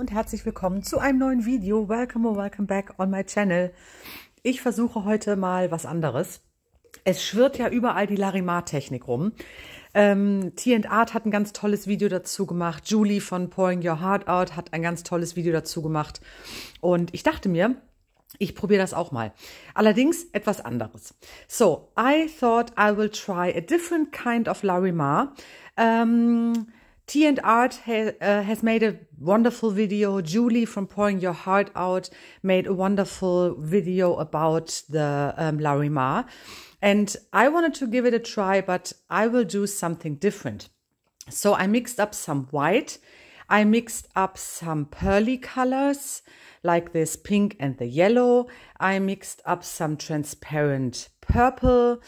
und herzlich willkommen zu einem neuen Video. Welcome or welcome back on my channel. Ich versuche heute mal was anderes. Es schwirrt ja überall die Larimar-Technik rum. Ähm, T and Art hat ein ganz tolles Video dazu gemacht. Julie von Pouring Your Heart Out hat ein ganz tolles Video dazu gemacht. Und ich dachte mir, ich probiere das auch mal. Allerdings etwas anderes. So, I thought I will try a different kind of Larimar. Ähm, T and Art ha uh, has made a wonderful video. Julie from Pouring Your Heart Out made a wonderful video about the um, Larimar. And I wanted to give it a try, but I will do something different. So I mixed up some white. I mixed up some pearly colors like this pink and the yellow. I mixed up some transparent purple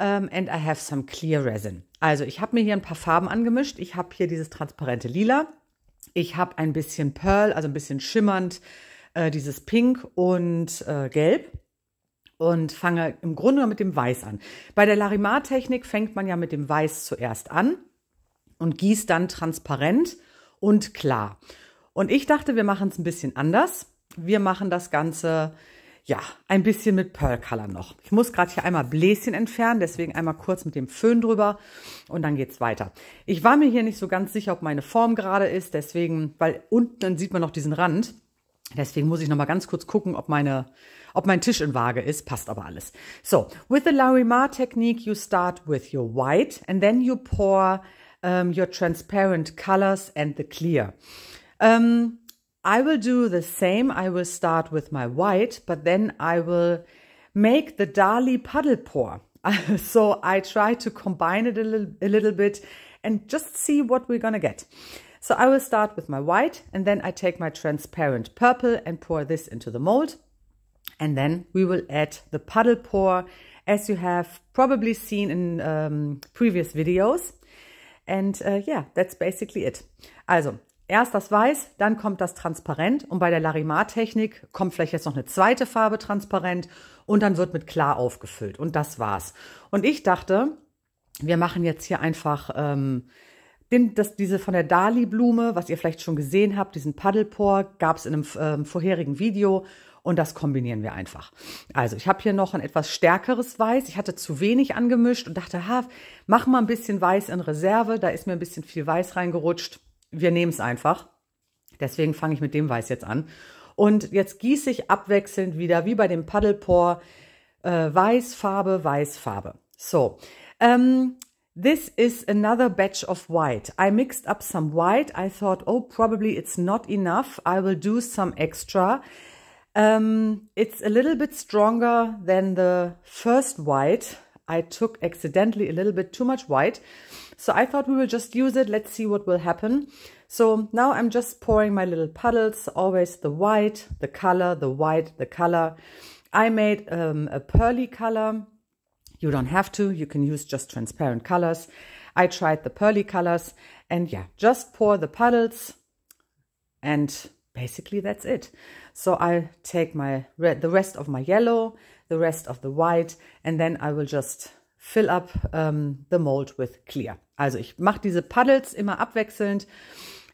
um, and I have some clear resin. Also ich habe mir hier ein paar Farben angemischt. Ich habe hier dieses transparente Lila. Ich habe ein bisschen Pearl, also ein bisschen schimmernd, äh, dieses Pink und äh, Gelb und fange im Grunde mit dem Weiß an. Bei der Larimar-Technik fängt man ja mit dem Weiß zuerst an und gießt dann transparent und klar. Und ich dachte, wir machen es ein bisschen anders. Wir machen das Ganze ja, ein bisschen mit Pearl Color noch. Ich muss gerade hier einmal Bläschen entfernen, deswegen einmal kurz mit dem Föhn drüber und dann geht's weiter. Ich war mir hier nicht so ganz sicher, ob meine Form gerade ist, deswegen, weil unten dann sieht man noch diesen Rand. Deswegen muss ich noch mal ganz kurz gucken, ob meine, ob mein Tisch in Waage ist. Passt aber alles. So, with the Larimar technique, you start with your white and then you pour um, your transparent colors and the clear. Um, I will do the same. I will start with my white, but then I will make the Dali puddle pour. so I try to combine it a little, a little bit and just see what we're going to get. So I will start with my white and then I take my transparent purple and pour this into the mold. And then we will add the puddle pour as you have probably seen in um, previous videos. And uh, yeah, that's basically it. Also, erst das Weiß, dann kommt das Transparent und bei der Larimar-Technik kommt vielleicht jetzt noch eine zweite Farbe transparent und dann wird mit klar aufgefüllt und das war's. Und ich dachte, wir machen jetzt hier einfach ähm, den, das, diese von der Dali-Blume, was ihr vielleicht schon gesehen habt, diesen Paddelpor, gab es in einem ähm, vorherigen Video und das kombinieren wir einfach. Also ich habe hier noch ein etwas stärkeres Weiß. Ich hatte zu wenig angemischt und dachte, ha, mach mal ein bisschen Weiß in Reserve. Da ist mir ein bisschen viel Weiß reingerutscht wir nehmen es einfach. Deswegen fange ich mit dem Weiß jetzt an. Und jetzt gieße ich abwechselnd wieder, wie bei dem Paddlepore, äh, Weißfarbe, Weißfarbe. So, um, ähm, this is another batch of white. I mixed up some white. I thought, oh, probably it's not enough. I will do some extra. Um, it's a little bit stronger than the first white I took accidentally a little bit too much white. So I thought we will just use it. Let's see what will happen. So now I'm just pouring my little puddles, always the white, the color, the white, the color. I made um, a pearly color. You don't have to. You can use just transparent colors. I tried the pearly colors and yeah, just pour the puddles and basically that's it. So I take my red, the rest of my yellow, the rest of the white and then I will just fill up um, the mold with clear. Also ich mache diese Puddles immer abwechselnd,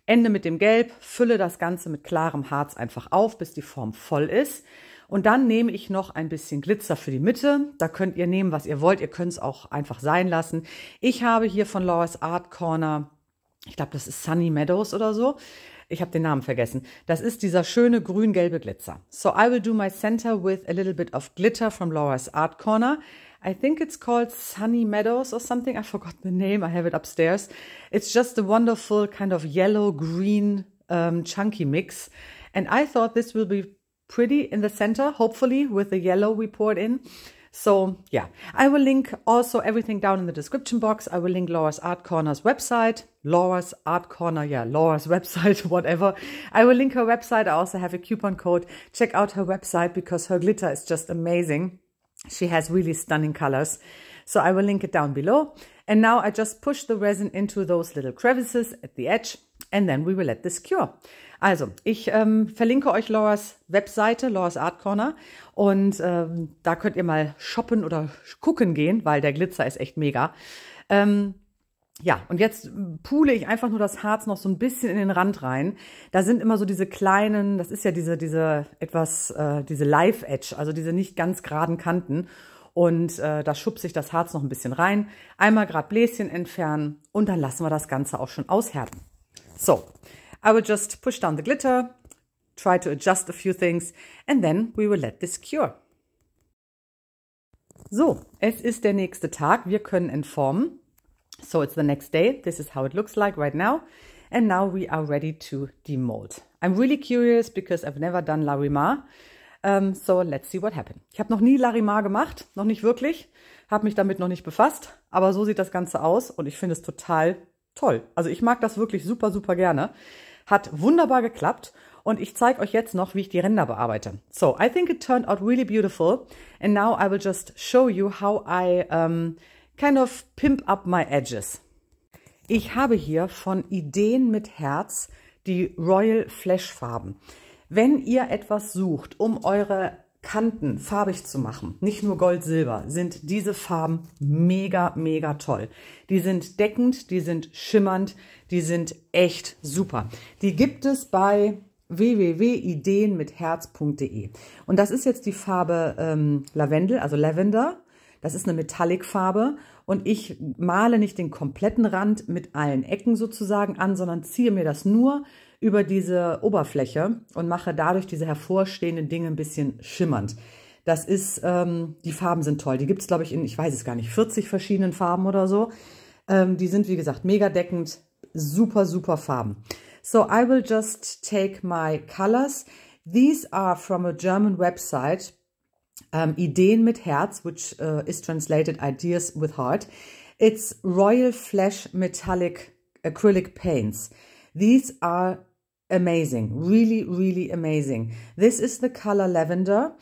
Ende mit dem Gelb, fülle das Ganze mit klarem Harz einfach auf, bis die Form voll ist. Und dann nehme ich noch ein bisschen Glitzer für die Mitte. Da könnt ihr nehmen, was ihr wollt. Ihr könnt es auch einfach sein lassen. Ich habe hier von Laura's Art Corner ich glaube, das ist Sunny Meadows oder so. Ich habe den Namen vergessen. Das ist dieser schöne grün-gelbe Glitzer. So I will do my center with a little bit of glitter from Laura's Art Corner. I think it's called Sunny Meadows or something. I forgot the name. I have it upstairs. It's just a wonderful kind of yellow-green um, chunky mix. And I thought this will be pretty in the center, hopefully, with the yellow we poured in. So yeah, I will link also everything down in the description box. I will link Laura's Art Corner's website, Laura's Art Corner, yeah, Laura's website, whatever. I will link her website. I also have a coupon code. Check out her website because her glitter is just amazing. She has really stunning colors. So I will link it down below. And now I just push the resin into those little crevices at the edge and then we will let this cure. Also, ich ähm, verlinke euch Laura's Webseite, Laura's Art Corner, und ähm, da könnt ihr mal shoppen oder gucken gehen, weil der Glitzer ist echt mega. Ähm, ja, und jetzt pule ich einfach nur das Harz noch so ein bisschen in den Rand rein. Da sind immer so diese kleinen, das ist ja diese, diese etwas, äh, diese Live-Edge, also diese nicht ganz geraden Kanten. Und äh, da schubse ich das Harz noch ein bisschen rein. Einmal grad Bläschen entfernen und dann lassen wir das Ganze auch schon aushärten. So I will just push down the glitter, try to adjust a few things and then we will let this cure. So, es ist der nächste Tag. Wir können entformen. So it's the next day. This is how it looks like right now. And now we are ready to demold. I'm really curious because I've never done Larimar. Um, so let's see what happens. Ich habe noch nie Larimar gemacht, noch nicht wirklich, habe mich damit noch nicht befasst, aber so sieht das Ganze aus und ich finde es total toll. Also ich mag das wirklich super, super gerne. Hat wunderbar geklappt. Und ich zeige euch jetzt noch, wie ich die Ränder bearbeite. So, I think it turned out really beautiful. And now I will just show you how I um, kind of pimp up my edges. Ich habe hier von Ideen mit Herz die Royal Flash Farben. Wenn ihr etwas sucht, um eure Kanten farbig zu machen, nicht nur Gold, Silber, sind diese Farben mega, mega toll. Die sind deckend, die sind schimmernd, die sind echt super. Die gibt es bei www.ideenmitherz.de. Und das ist jetzt die Farbe ähm, Lavendel, also Lavender. Das ist eine Metallic-Farbe und ich male nicht den kompletten Rand mit allen Ecken sozusagen an, sondern ziehe mir das nur über diese Oberfläche und mache dadurch diese hervorstehenden Dinge ein bisschen schimmernd. Das ist, ähm, die Farben sind toll. Die gibt es, glaube ich, in, ich weiß es gar nicht, 40 verschiedenen Farben oder so. Ähm, die sind, wie gesagt, mega deckend. Super, super Farben. So, I will just take my colors. These are from a German website, um, ähm, Ideen mit Herz, which uh, is translated Ideas with Heart. It's Royal Flash Metallic Acrylic Paints. These are amazing, really, really amazing. This is the color lavender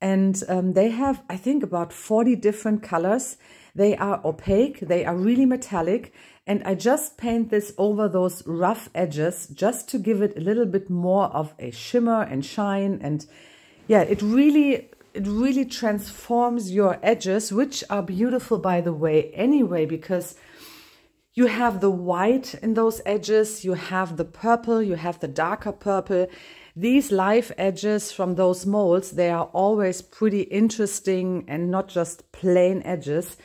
and um, they have, I think, about 40 different colors. They are opaque, they are really metallic, and I just paint this over those rough edges just to give it a little bit more of a shimmer and shine. And yeah, it really, it really transforms your edges, which are beautiful, by the way, anyway, because you have the white in those edges, you have the purple, you have the darker purple. These live edges from those molds, they are always pretty interesting and not just plain edges.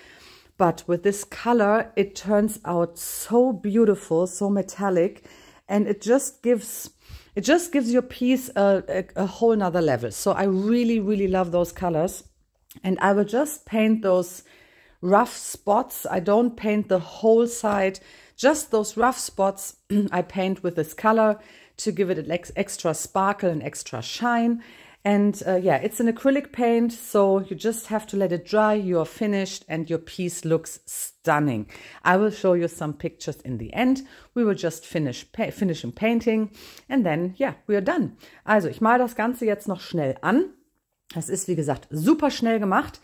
But with this color, it turns out so beautiful, so metallic, and it just gives it just gives your piece a, a, a, whole nother level. So I really, really love those colors. And I will just paint those rough spots. I don't paint the whole side, just those rough spots I paint with this color to give it an ex extra sparkle and extra shine. And uh, yeah, it's an acrylic paint, so you just have to let it dry, you're finished, and your piece looks stunning. I will show you some pictures in the end. We will just finish, pa painting, and then, yeah, we are done. Also, ich male das Ganze jetzt noch schnell an. Es ist, wie gesagt, super schnell gemacht.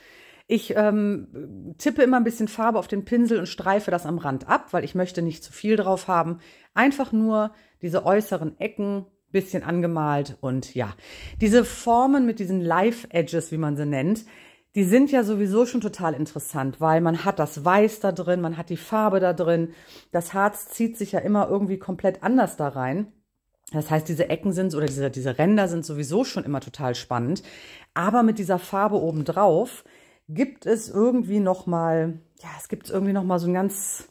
Ich ähm, tippe immer ein bisschen Farbe auf den Pinsel und streife das am Rand ab, weil ich möchte nicht zu viel drauf haben. Einfach nur diese äußeren Ecken bisschen angemalt und ja, diese Formen mit diesen Life Edges, wie man sie nennt, die sind ja sowieso schon total interessant, weil man hat das Weiß da drin, man hat die Farbe da drin, das Harz zieht sich ja immer irgendwie komplett anders da rein. Das heißt, diese Ecken sind oder diese, diese Ränder sind sowieso schon immer total spannend. Aber mit dieser Farbe obendrauf, drauf gibt es irgendwie nochmal, ja, es gibt irgendwie nochmal so einen ganz,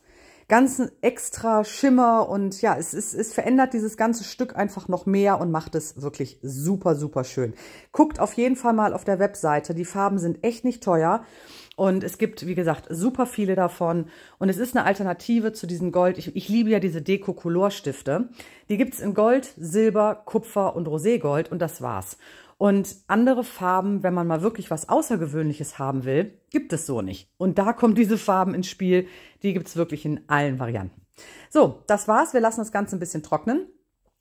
ganz extra Schimmer und ja, es, es, es verändert dieses ganze Stück einfach noch mehr und macht es wirklich super, super schön. Guckt auf jeden Fall mal auf der Webseite, die Farben sind echt nicht teuer. Und es gibt, wie gesagt, super viele davon. Und es ist eine Alternative zu diesem Gold. Ich, ich liebe ja diese deko color stifte Die gibt's in Gold, Silber, Kupfer und Roségold und das war's. Und andere Farben, wenn man mal wirklich was Außergewöhnliches haben will, gibt es so nicht. Und da kommen diese Farben ins Spiel. Die gibt es wirklich in allen Varianten. So, das war's. Wir lassen das Ganze ein bisschen trocknen.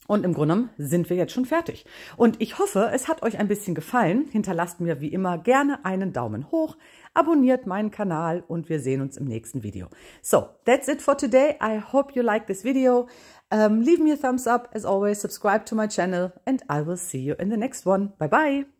Und im Grunde genommen sind wir jetzt schon fertig. Und ich hoffe, es hat euch ein bisschen gefallen. Hinterlasst mir wie immer gerne einen Daumen hoch, abonniert meinen Kanal und wir sehen uns im nächsten Video. So, that's it for today. I hope you like this video. Um, leave me a thumbs up. As always, subscribe to my channel and I will see you in the next one. Bye bye.